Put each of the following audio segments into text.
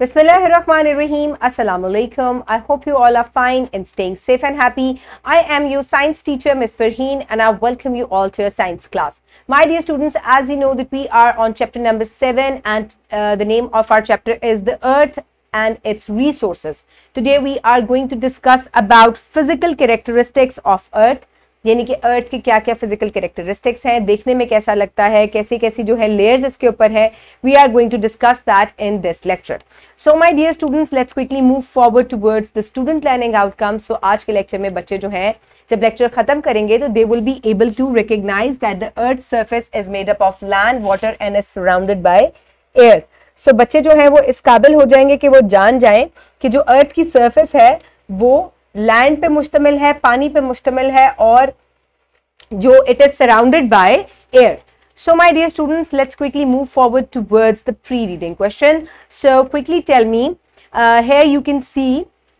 Bismillahirrahmanirrahim. Assalamu alaikum. I hope you all are fine and staying safe and happy. I am your science teacher, Ms. Farheen, and I welcome you all to your science class. My dear students, as you know that we are on chapter number 7 and uh, the name of our chapter is The Earth and its resources. Today we are going to discuss about physical characteristics of Earth यानी कि अर्थ की क्या क्या physical characteristics हैं देखने में कैसा लगता है कैसी कैसी जो है लेयर्स इसके ऊपर है we are going to discuss that in this lecture so my dear students let's quickly move forward towards the student learning outcome so आज के लेक्चर में बच्चे जो है जब लेक्चर खत्म करेंगे तो they will be able to recognize that the earth surface is made up of land water and is surrounded by air so बच्चे जो है वो इस काबिल हो जाएंगे कि वो जान जाए कि जो अर्थ की सर्फेस है वो लैंड पे मुश्तमिल है पानी पे मुश्तमिल है और जो it is surrounded by air so my dear students let's quickly move forward to the pre-reading question. So, quickly tell me, uh, here you can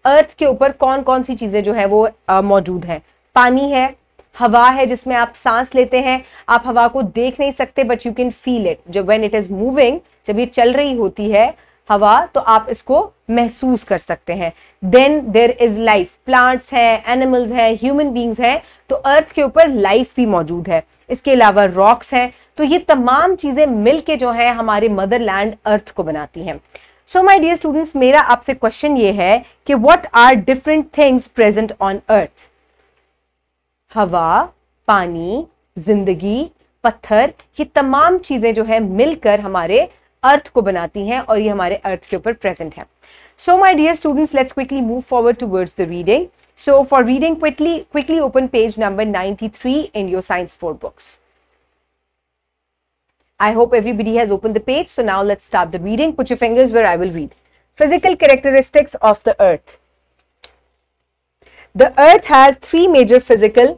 earth के ऊपर कौन कौन सी चीज़ें जो है वो uh, मौजूद है पानी है हवा है जिसमें आप सांस लेते हैं आप हवा को देख नहीं सकते but you can feel it जब वेन इट इज़ मूविंग जब ये चल रही होती है हवा तो आप इसको महसूस कर सकते हैं then there is life plants है एनिमल्स हैं ह्यूमन बींग्स हैं तो अर्थ के ऊपर लाइफ भी मौजूद है इसके अलावा रॉक्स हैं तो ये तमाम चीजें मिलके जो है हमारे मदरलैंड अर्थ को बनाती हैं सो माय डियर स्टूडेंट्स मेरा आपसे क्वेश्चन ये है कि what are different things present on earth हवा पानी जिंदगी पत्थर ये तमाम चीजें जो है मिलकर हमारे अर्थ को बनाती हैं और ये हमारे अर्थ के ऊपर प्रेजेंट है so my dear students let's quickly move forward towards the reading so for reading quickly quickly open page number ninety three in your science four books I hope everybody has open the page so now let's start the reading put fingers where I will read physical characteristics of the earth the earth has three major physical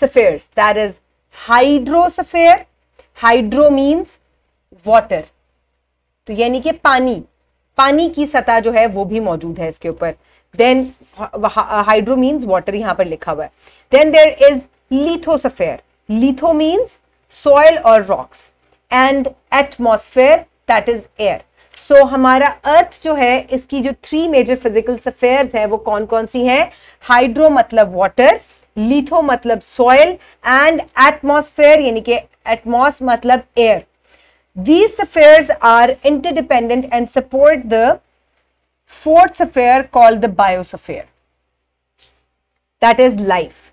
spheres that is hydrosphere hydro means water तो यानी कि पानी पानी की सतह जो है वो भी मौजूद है इसके ऊपर देन हाइड्रो मीन्स वाटर यहां पर लिखा हुआ है then there is lithosphere litho means soil और rocks and atmosphere that is air so हमारा अर्थ जो है इसकी जो थ्री मेजर फिजिकल सफेयर है वो कौन कौन सी हैं हाइड्रो मतलब वाटर लिथो मतलब सॉयल एंड एटमोसफेयर यानी कि एटमोस मतलब air These spheres are interdependent and support the fourth sphere called the biosphere. That is life.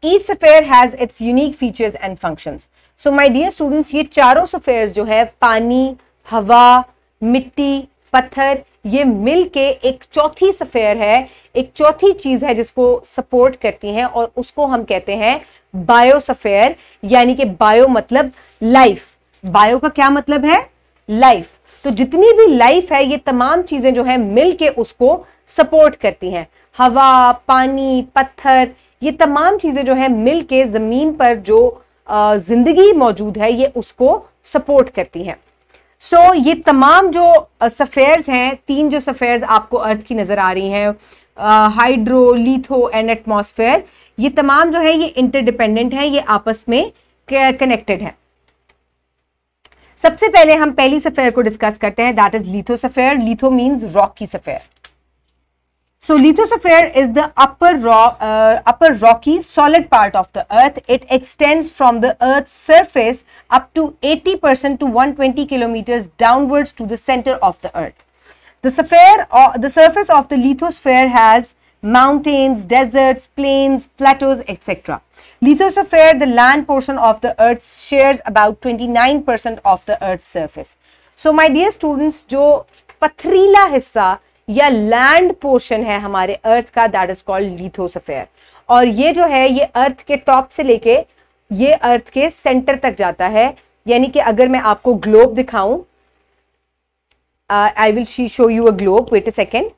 Each sphere has its unique features and functions. So my dear students, ye चारों spheres jo hai pani hawa mitti patthar ये मिल के एक चौथी sphere है एक चौथी चीज है जिसको सपोर्ट करती हैं और उसको हम कहते हैं बायोसफेयर यानी कि बायो मतलब लाइफ बायो का क्या मतलब है लाइफ तो जितनी भी लाइफ है ये तमाम चीजें जो है मिल के उसको सपोर्ट करती हैं हवा पानी पत्थर ये तमाम चीजें जो है मिल के जमीन पर जो जिंदगी मौजूद है ये उसको सपोर्ट करती हैं सो so, ये तमाम जो सफेयर्स हैं तीन जो सफेयर्स आपको अर्थ की नजर आ रही हैं हाइड्रो लीथो एंड एटमोसफेयर ये तमाम जो है ये इंटरडिपेंडेंट है ये आपस में कनेक्टेड है सबसे पहले हम पहली सफेयर को डिस्कस करते हैं that is litho sphere litho means rock की sphere so litho sphere is the upper raw upper rocky solid part of the earth it extends from the earth surface up to 80% percent to one twenty kilometre downward to the centre of the earth the sphere the surface of the lithosphere has mountains, deserts, plains, plateaus, etc. Lithosphere, the land portion of the earth, shares about 29% of the earth's surface. So, my dear students, jo पथरीला hissa या land portion है हमारे अर्थ का that is called लिथोसफेयर और ये जो है ये अर्थ के टॉप से लेके ये अर्थ के सेंटर तक जाता है यानी कि अगर मैं आपको ग्लोब दिखाऊं I will she show you a globe wait a second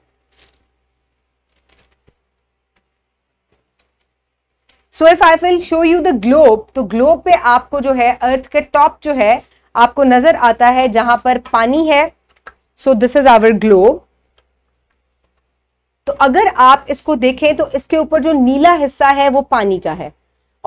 so if I will show you the globe तो ग्लोब पे आपको जो है अर्थ के टॉप जो है आपको नजर आता है जहां पर पानी है so this is our globe तो अगर आप इसको देखें तो इसके ऊपर जो नीला हिस्सा है वो पानी का है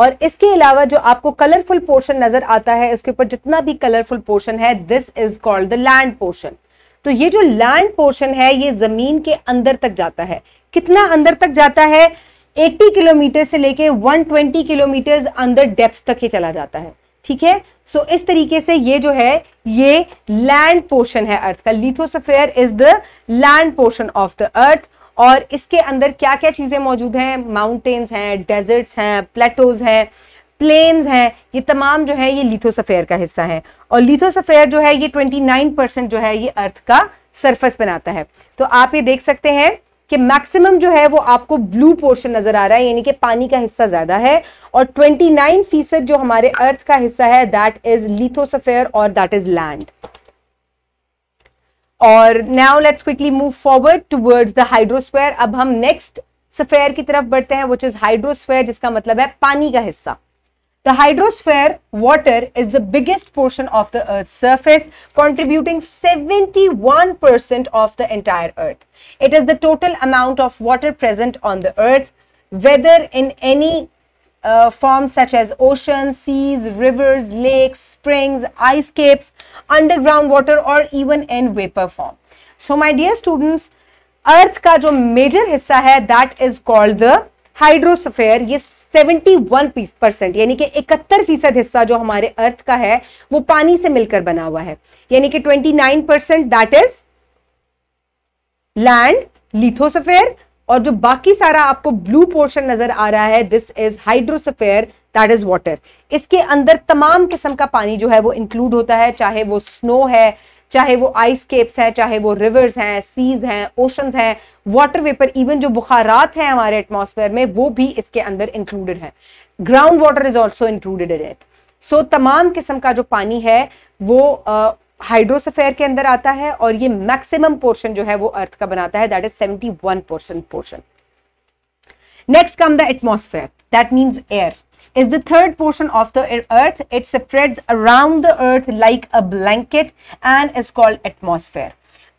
और इसके अलावा जो आपको कलरफुल पोर्शन नजर आता है इसके ऊपर जितना भी कलरफुल पोर्शन है this is called the land portion तो ये जो लैंड पोर्शन है ये जमीन के अंदर तक जाता है कितना अंदर तक जाता है 80 किलोमीटर से लेके 120 किलोमीटर अंदर डेप्थ तक ही चला जाता है ठीक है सो इस तरीके से ये जो है ये लैंड पोर्शन है अर्थ का lithosphere is the land portion of the earth और इसके अंदर क्या क्या चीजें मौजूद हैं माउंटेन्स हैं डेजर्ट्स हैं प्लेटोज हैं प्लेन्स हैं ये तमाम जो है ये लिथोसफेयर का हिस्सा है और लिथोसफेयर जो है ये 29 परसेंट जो है ये अर्थ का सरफेस बनाता है तो आप ये देख सकते हैं कि मैक्सिमम जो है वो आपको ब्लू पोर्शन नजर आ रहा है यानी कि पानी का हिस्सा ज्यादा है और 29 फीसद जो हमारे अर्थ का हिस्सा है दैट इज लिथोसफेयर और दैट इज लैंड और now let's quickly move forward towards the hydrosphere अब हम नेक्स्ट सफेयर की तरफ बढ़ते हैं विच इज हाइड्रोस्फेयर जिसका मतलब है पानी का हिस्सा The hydrosphere water is the biggest portion of the earth's surface contributing 71% of the entire earth. It is the total amount of water present on the earth whether in any uh, forms such as oceans, seas, rivers, lakes, springs, ice capes, underground water or even in vapor form. So my dear students, earth का जो major हिस्सा है that is called the hydrosphere. Hydrosphere 71 percent यानी कि इकहत्तर फीसद हिस्सा जो हमारे अर्थ का है वो पानी से मिलकर बना हुआ है यानी कि 29 percent that is land lithosphere और जो बाकी सारा आपको ब्लू पोर्शन नजर आ रहा है this is hydrosphere that is water इसके अंदर तमाम किस्म का पानी जो है वो इंक्लूड होता है चाहे वो स्नो है चाहे वो आइसकेप्स हैं चाहे वो रिवर्स हैं सीज हैं ओशंस हैं वाटर वेपर इवन जो बुखारात हैं हमारे एटमॉस्फेयर में वो भी इसके अंदर इंक्लूडेड है ground water is also included in it so तमाम किस्म का जो पानी है वो हाइड्रोसफेयर uh, के अंदर आता है और ये मैक्सिमम पोर्शन जो है वो अर्थ का बनाता है that is seventy one portion portion next come the atmosphere that means air is the third portion of the earth. It spreads around the earth like a blanket and is called atmosphere.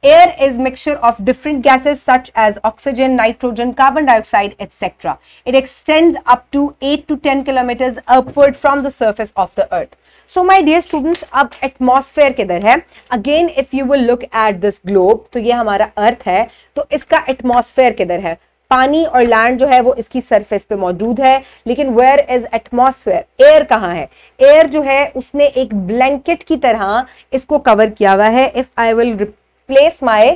Air is mixture of different gases such as oxygen, nitrogen, carbon dioxide, etc. It extends up to 8 to 10 kilometers upward from the surface of the earth. So, my dear students, up atmosphere किधर hai. Again, if you will look at this globe, तो ये हमारा earth hai. तो iska atmosphere किधर hai. पानी और land जो है वो इसकी सरफेस पे मौजूद है लेकिन वेयर इज एटमोसफेयर एयर कहाँ है एयर जो है उसने एक ब्लैंकेट की तरह इसको कवर किया हुआ है if I will replace my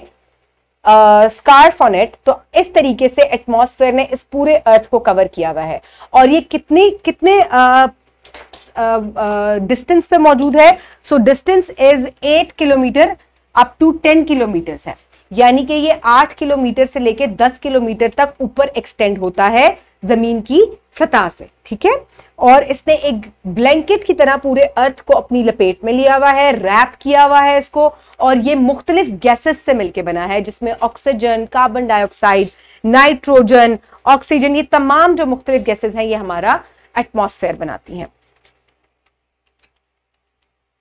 scarf on it तो इस तरीके से एटमोसफेयर ने इस पूरे अर्थ को कवर किया हुआ है और ये कितनी कितने डिस्टेंस uh, uh, uh पे मौजूद है so distance is eight kilometre up to ten kilometres है यानी कि ये आठ किलोमीटर से लेके दस किलोमीटर तक ऊपर एक्सटेंड होता है जमीन की सतह से ठीक है और इसने एक ब्लैंकेट की तरह पूरे अर्थ को अपनी लपेट में लिया हुआ है रैप किया हुआ है इसको और ये मुख्तलिफ गैसेस से मिलके बना है जिसमें oxygen carbon dioxide nitrogen oxygen ये तमाम जो मुख्तलिफ गैसेज हैं ये हमारा एटमोसफेयर बनाती हैं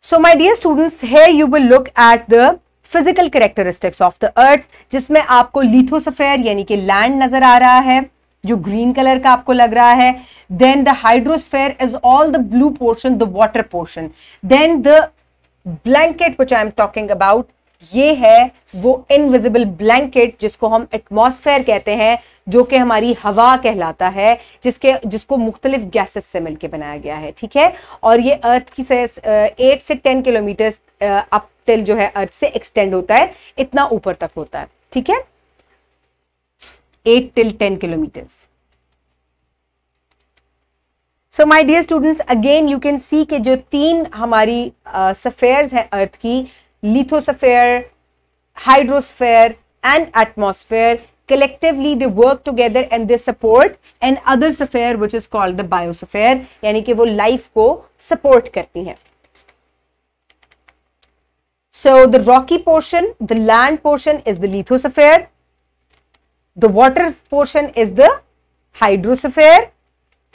सो माई डियर स्टूडेंट्स है you will look at the physical characteristics of the earth जिसमें आपको लिथोसफेयर यानी कि लैंड नजर आ रहा है जो ग्रीन कलर का आपको लग रहा है then the hydrosphere is all the blue portion the water portion then the blanket which I am talking about ये है वो इनविजिबल ब्लैंकेट जिसको हम एटमोसफेयर कहते हैं जो कि हमारी हवा कहलाता है जिसके जिसको मुख्तलिफ गैसेस से मिलकर बनाया गया है ठीक है और ये अर्थ की एट से टेन किलोमीटर्स अप टिल जो है अर्थ से एक्सटेंड होता है इतना ऊपर तक होता है ठीक है eight till ten kilometre so my dear students again you can see के जो तीन हमारी सफेयर uh, अर्थ की lithosphere hydrosphere and atmosphere collectively they work together and they support an other sphere which is called the biosphere यानी कि वो life को support करती है So the rocky portion, the land portion is the lithosphere. The water portion is the hydrosphere.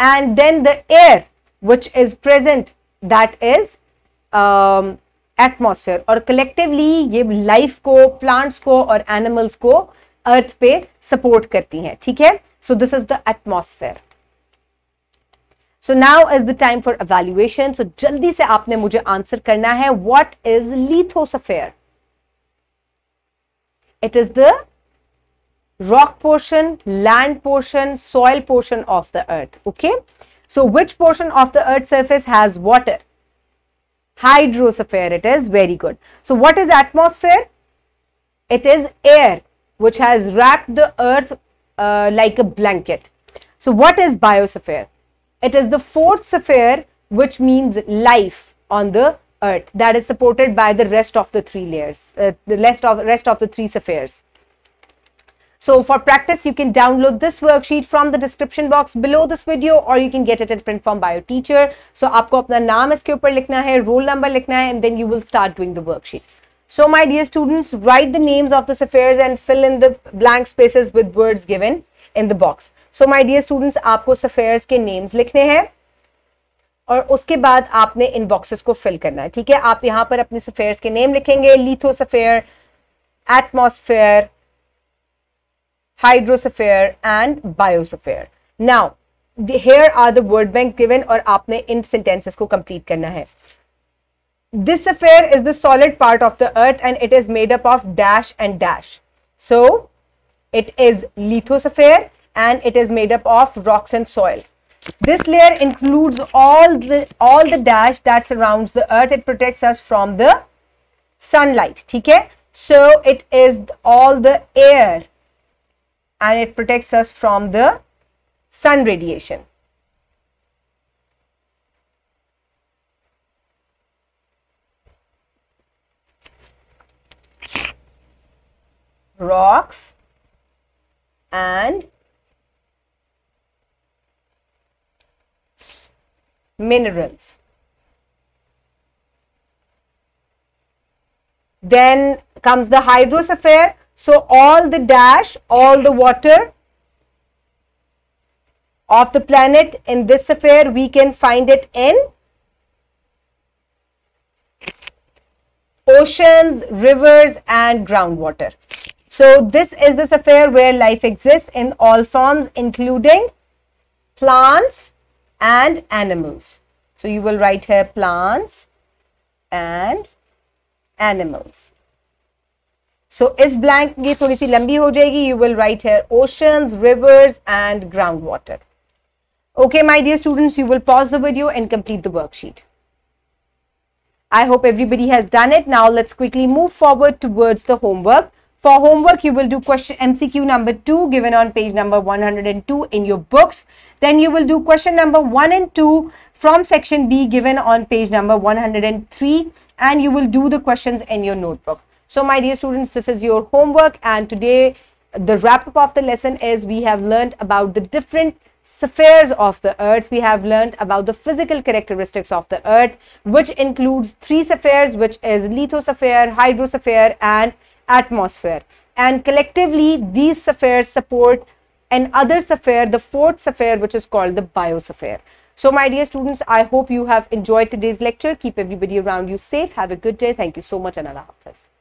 And then the air which is present that is um, atmosphere और collectively ये life को plants को और animals को अर्थ पे support करती हैं ठीक है so this is the atmosphere So now is the time for evaluation. So, jaldi से आपने मुझे answer करना है What is is it is the rock portion land portion soil portion of the earth okay so which portion of the earth surface has water hydrosphere it is very good so what is atmosphere it is air which has wrapped the earth uh, like a blanket so what is biosphere it is the fourth sphere which means life on the earth that is supported by the rest of the three layers, uh, the rest of, rest of the three spheres. So for practice, you can download this worksheet from the description box below this video or you can get it in print form by your teacher. So आपको अपना नाम इसके ऊपर लिखना है, roll number लिखना है and then you will start doing the worksheet. So my dear students, write the names of the spheres and fill in the blank spaces with words given. In the box so my dear students आपको spheres के names लिखने हैं और उसके बाद आपने इन boxes को fill करना है ठीक है आप यहां पर अपने सफेयर्स के नेम लिखेंगे lithosphere atmosphere hydrosphere and biosphere now here are the word bank given और आपने इन सेंटेंसेस को कंप्लीट करना है this sphere is the solid part of the earth and it is made up of dash and dash so It is lithosphere and it is made up of rocks and soil. This layer includes all the all the dash that surrounds the earth. It protects us from the sunlight. Okay? So it is all the air and it protects us from the sun radiation. Rocks and minerals. Then comes the hydrosphere. So, all the dash, all the water of the planet in this sphere, we can find it in oceans, rivers and groundwater. So this is this affair where life exists in all forms, including plants and animals. So you will write here plants and animals. So is blank ये थोड़ी सी लंबी हो You will write here oceans, rivers and groundwater. Okay, my dear students, you will pause the video and complete the worksheet. I hope everybody has done it. Now let's quickly move forward towards the homework. For homework, you will do question MCQ number 2 given on page number 102 in your books. Then you will do question number 1 and 2 from section B given on page number 103 and you will do the questions in your notebook. So my dear students, this is your homework and today the wrap up of the lesson is we have learned about the different spheres of the earth we have learned about the physical characteristics of the earth which includes three spheres which is lithosphere hydrosphere and atmosphere. And collectively, these spheres support another sphere, the fourth sphere, which is called the biosphere. So my dear students, I hope you have enjoyed today's lecture. Keep everybody around you safe. Have a good day. Thank you so much and Allah Hafiz.